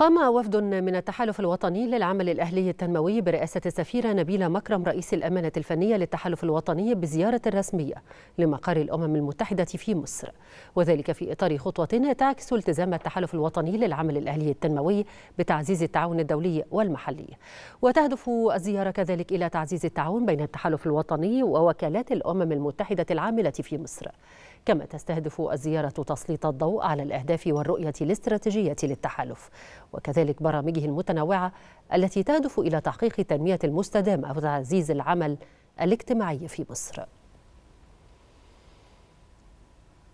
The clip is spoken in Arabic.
قام وفد من التحالف الوطني للعمل الأهلي التنموي برئاسة السفيرة نبيلة مكرم رئيس الأمانة الفنية للتحالف الوطني بزيارة رسمية لمقر الأمم المتحدة في مصر وذلك في إطار خطوة تعكس التزام التحالف الوطني للعمل الأهلي التنموي بتعزيز التعاون الدولي والمحلي وتهدف الزيارة كذلك إلى تعزيز التعاون بين التحالف الوطني ووكالات الأمم المتحدة العاملة في مصر كما تستهدف الزيارة تسليط الضوء على الأهداف والرؤية الاستراتيجية للتحالف وكذلك برامجه المتنوعة التي تهدف إلى تحقيق التنمية المستدامة وتعزيز العمل الاجتماعي في مصر